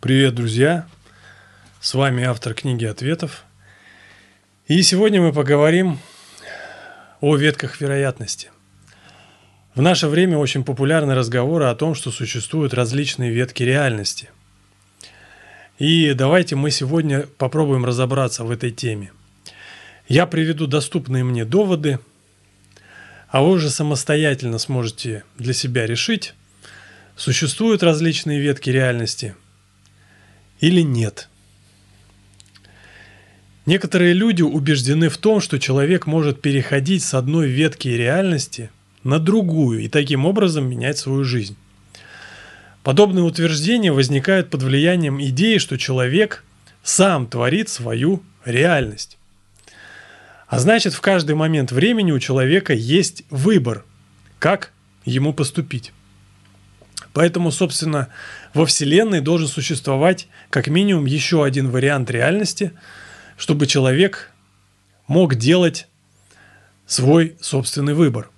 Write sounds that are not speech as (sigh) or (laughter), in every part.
Привет, друзья! С вами автор книги ответов. И сегодня мы поговорим о ветках вероятности. В наше время очень популярны разговоры о том, что существуют различные ветки реальности. И давайте мы сегодня попробуем разобраться в этой теме. Я приведу доступные мне доводы, а вы уже самостоятельно сможете для себя решить, существуют различные ветки реальности – или нет. Некоторые люди убеждены в том, что человек может переходить с одной ветки реальности на другую и таким образом менять свою жизнь. Подобные утверждения возникают под влиянием идеи, что человек сам творит свою реальность. А значит, в каждый момент времени у человека есть выбор, как ему поступить. Поэтому, собственно, во Вселенной должен существовать как минимум еще один вариант реальности, чтобы человек мог делать свой собственный выбор.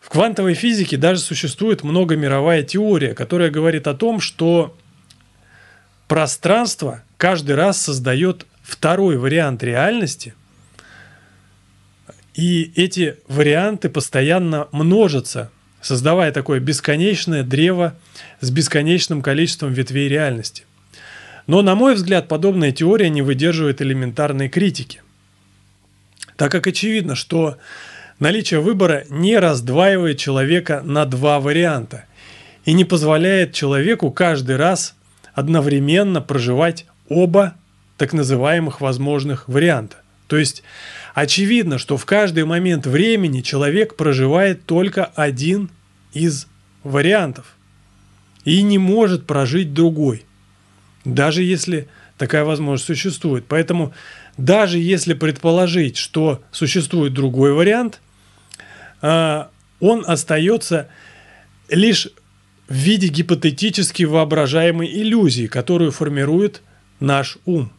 В квантовой физике даже существует многомировая теория, которая говорит о том, что пространство каждый раз создает второй вариант реальности, и эти варианты постоянно множатся создавая такое бесконечное древо с бесконечным количеством ветвей реальности. Но, на мой взгляд, подобная теория не выдерживает элементарной критики, так как очевидно, что наличие выбора не раздваивает человека на два варианта и не позволяет человеку каждый раз одновременно проживать оба так называемых возможных варианта. То есть Очевидно, что в каждый момент времени человек проживает только один из вариантов и не может прожить другой, даже если такая возможность существует. Поэтому даже если предположить, что существует другой вариант, а, он остается лишь в виде гипотетически воображаемой иллюзии, которую формирует наш ум.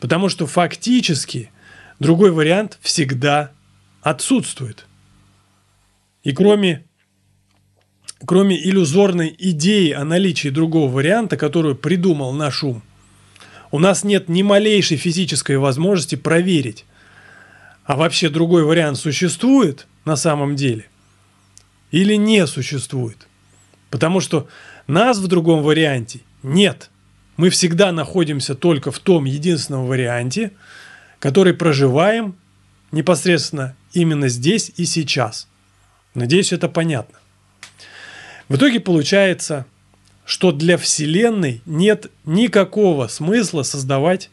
Потому что фактически – Другой вариант всегда отсутствует. И кроме, кроме иллюзорной идеи о наличии другого варианта, которую придумал наш ум, у нас нет ни малейшей физической возможности проверить, а вообще другой вариант существует на самом деле или не существует. Потому что нас в другом варианте нет. Мы всегда находимся только в том единственном варианте – который проживаем непосредственно именно здесь и сейчас. Надеюсь, это понятно. В итоге получается, что для Вселенной нет никакого смысла создавать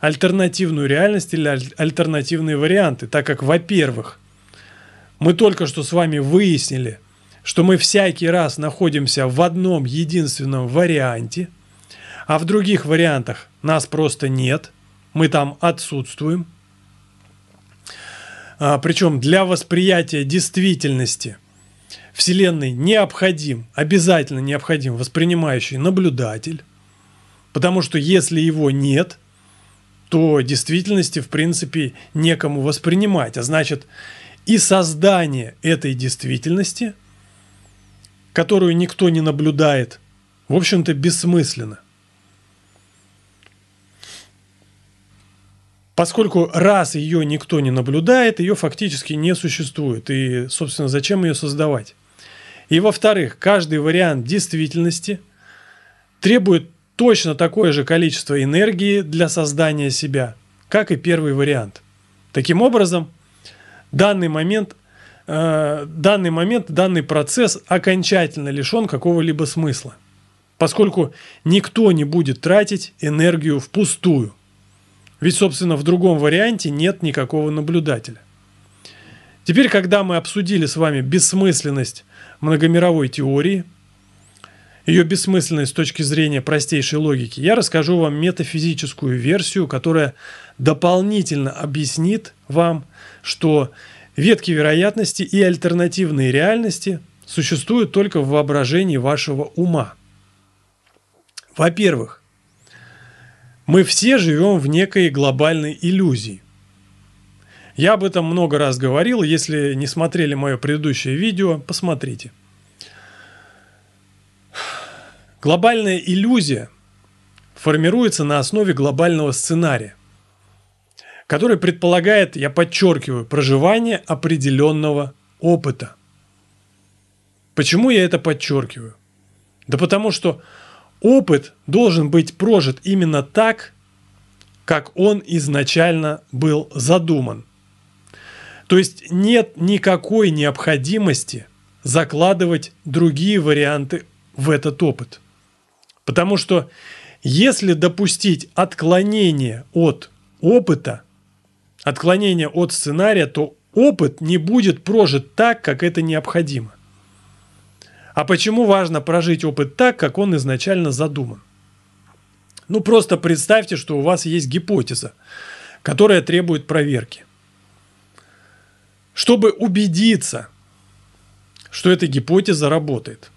альтернативную реальность или альтернативные варианты, так как, во-первых, мы только что с вами выяснили, что мы всякий раз находимся в одном единственном варианте, а в других вариантах нас просто нет – мы там отсутствуем. А, причем для восприятия действительности Вселенной необходим, обязательно необходим воспринимающий наблюдатель, потому что если его нет, то действительности, в принципе, некому воспринимать. А значит, и создание этой действительности, которую никто не наблюдает, в общем-то, бессмысленно. Поскольку раз ее никто не наблюдает, ее фактически не существует. И, собственно, зачем ее создавать? И, во-вторых, каждый вариант действительности требует точно такое же количество энергии для создания себя, как и первый вариант. Таким образом, данный момент, э, данный, момент данный процесс окончательно лишен какого-либо смысла, поскольку никто не будет тратить энергию впустую. Ведь, собственно, в другом варианте нет никакого наблюдателя. Теперь, когда мы обсудили с вами бессмысленность многомировой теории, ее бессмысленность с точки зрения простейшей логики, я расскажу вам метафизическую версию, которая дополнительно объяснит вам, что ветки вероятности и альтернативные реальности существуют только в воображении вашего ума. Во-первых, мы все живем в некой глобальной иллюзии. Я об этом много раз говорил, если не смотрели мое предыдущее видео, посмотрите. Глобальная иллюзия формируется на основе глобального сценария, который предполагает, я подчеркиваю, проживание определенного опыта. Почему я это подчеркиваю? Да потому что Опыт должен быть прожит именно так, как он изначально был задуман. То есть нет никакой необходимости закладывать другие варианты в этот опыт. Потому что если допустить отклонение от опыта, отклонение от сценария, то опыт не будет прожит так, как это необходимо. А почему важно прожить опыт так, как он изначально задуман? Ну, просто представьте, что у вас есть гипотеза, которая требует проверки. Чтобы убедиться, что эта гипотеза работает.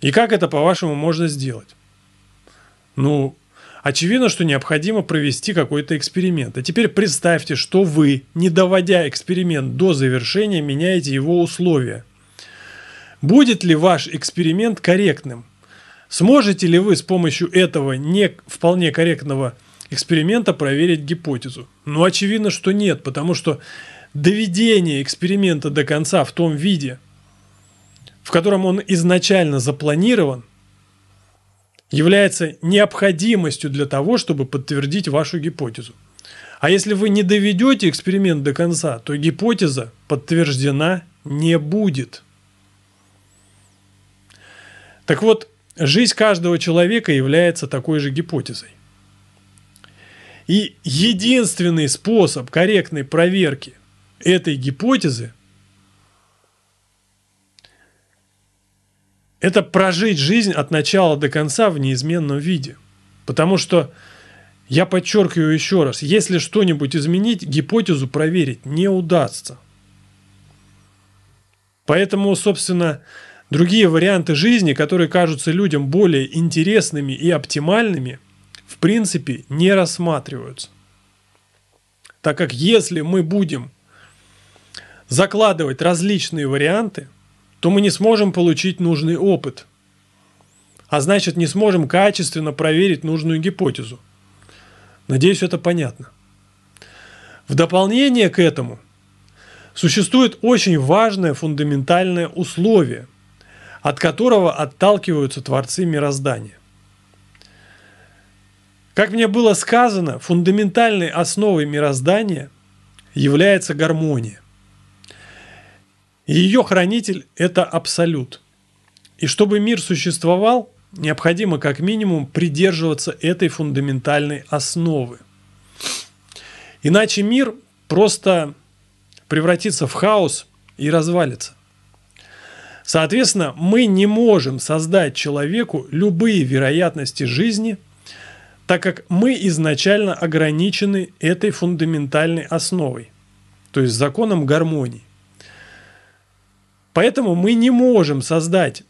И как это, по-вашему, можно сделать? Ну, очевидно, что необходимо провести какой-то эксперимент. А теперь представьте, что вы, не доводя эксперимент до завершения, меняете его условия – Будет ли ваш эксперимент корректным? Сможете ли вы с помощью этого не вполне корректного эксперимента проверить гипотезу? Ну, очевидно, что нет, потому что доведение эксперимента до конца в том виде, в котором он изначально запланирован, является необходимостью для того, чтобы подтвердить вашу гипотезу. А если вы не доведете эксперимент до конца, то гипотеза подтверждена не будет. Так вот, жизнь каждого человека является такой же гипотезой. И единственный способ корректной проверки этой гипотезы – это прожить жизнь от начала до конца в неизменном виде. Потому что, я подчеркиваю еще раз, если что-нибудь изменить, гипотезу проверить не удастся. Поэтому, собственно, Другие варианты жизни, которые кажутся людям более интересными и оптимальными, в принципе не рассматриваются. Так как если мы будем закладывать различные варианты, то мы не сможем получить нужный опыт, а значит не сможем качественно проверить нужную гипотезу. Надеюсь, это понятно. В дополнение к этому существует очень важное фундаментальное условие – от которого отталкиваются творцы мироздания. Как мне было сказано, фундаментальной основой мироздания является гармония. Ее хранитель – это абсолют. И чтобы мир существовал, необходимо как минимум придерживаться этой фундаментальной основы. Иначе мир просто превратится в хаос и развалится. Соответственно, мы не можем создать человеку любые вероятности жизни, так как мы изначально ограничены этой фундаментальной основой, то есть законом гармонии. Поэтому мы не можем создать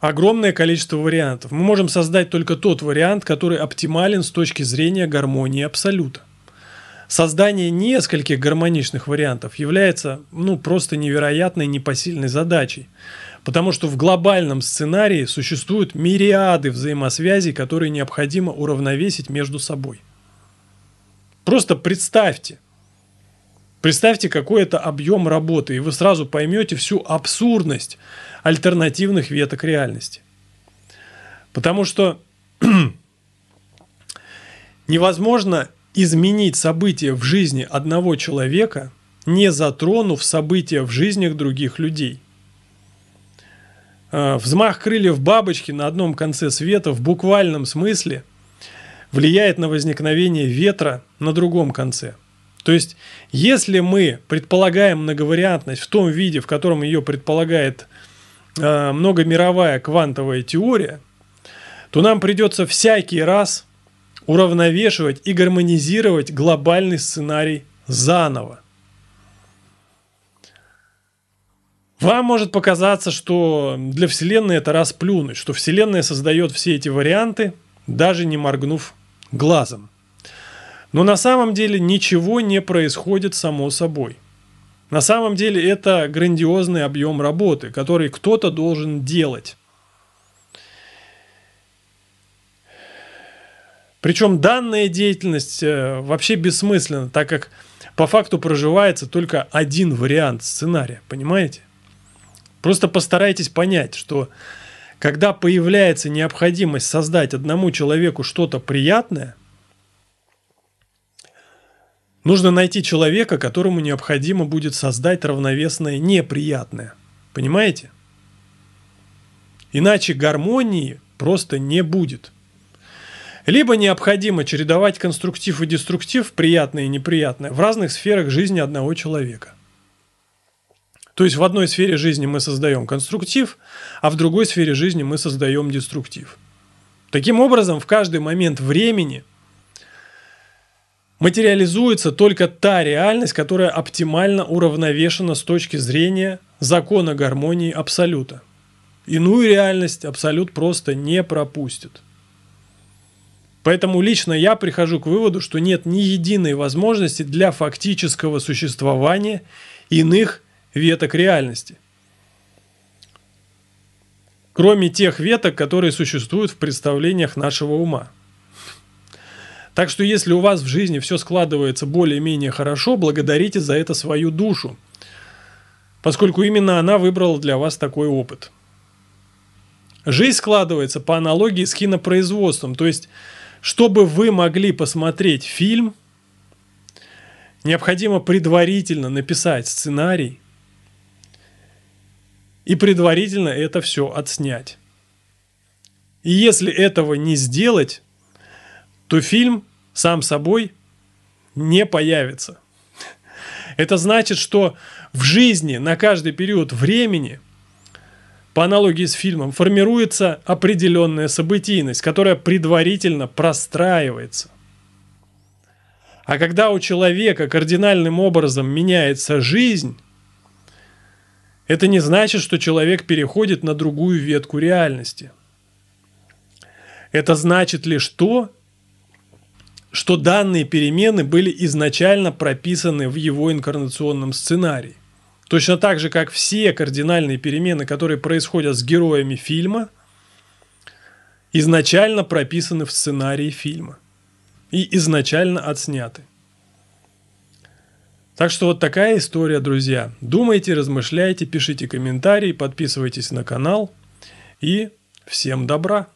огромное количество вариантов. Мы можем создать только тот вариант, который оптимален с точки зрения гармонии абсолюта создание нескольких гармоничных вариантов является ну, просто невероятной непосильной задачей. Потому что в глобальном сценарии существуют мириады взаимосвязей, которые необходимо уравновесить между собой. Просто представьте. Представьте какой-то объем работы, и вы сразу поймете всю абсурдность альтернативных веток реальности. Потому что (clears throat) невозможно изменить события в жизни одного человека, не затронув события в жизнях других людей. А, взмах крыльев бабочки на одном конце света в буквальном смысле влияет на возникновение ветра на другом конце. То есть, если мы предполагаем многовариантность в том виде, в котором ее предполагает а, многомировая квантовая теория, то нам придется всякий раз – уравновешивать и гармонизировать глобальный сценарий заново. Вам может показаться, что для Вселенной это расплюнуть, что Вселенная создает все эти варианты, даже не моргнув глазом. Но на самом деле ничего не происходит само собой. На самом деле это грандиозный объем работы, который кто-то должен делать. Причем данная деятельность э, вообще бессмысленна, так как по факту проживается только один вариант сценария, понимаете? Просто постарайтесь понять, что когда появляется необходимость создать одному человеку что-то приятное, нужно найти человека, которому необходимо будет создать равновесное неприятное. Понимаете? Иначе гармонии просто не будет. Либо необходимо чередовать конструктив и деструктив, приятное и неприятное, в разных сферах жизни одного человека. То есть в одной сфере жизни мы создаем конструктив, а в другой сфере жизни мы создаем деструктив. Таким образом, в каждый момент времени материализуется только та реальность, которая оптимально уравновешена с точки зрения закона гармонии абсолюта. Иную реальность абсолют просто не пропустит. Поэтому лично я прихожу к выводу, что нет ни единой возможности для фактического существования иных веток реальности. Кроме тех веток, которые существуют в представлениях нашего ума. Так что если у вас в жизни все складывается более-менее хорошо, благодарите за это свою душу, поскольку именно она выбрала для вас такой опыт. Жизнь складывается по аналогии с кинопроизводством, то есть чтобы вы могли посмотреть фильм, необходимо предварительно написать сценарий и предварительно это все отснять. И если этого не сделать, то фильм сам собой не появится. Это значит, что в жизни на каждый период времени – по аналогии с фильмом, формируется определенная событийность, которая предварительно простраивается. А когда у человека кардинальным образом меняется жизнь, это не значит, что человек переходит на другую ветку реальности. Это значит лишь то, что данные перемены были изначально прописаны в его инкарнационном сценарии. Точно так же, как все кардинальные перемены, которые происходят с героями фильма, изначально прописаны в сценарии фильма и изначально отсняты. Так что вот такая история, друзья. Думайте, размышляйте, пишите комментарии, подписывайтесь на канал и всем добра!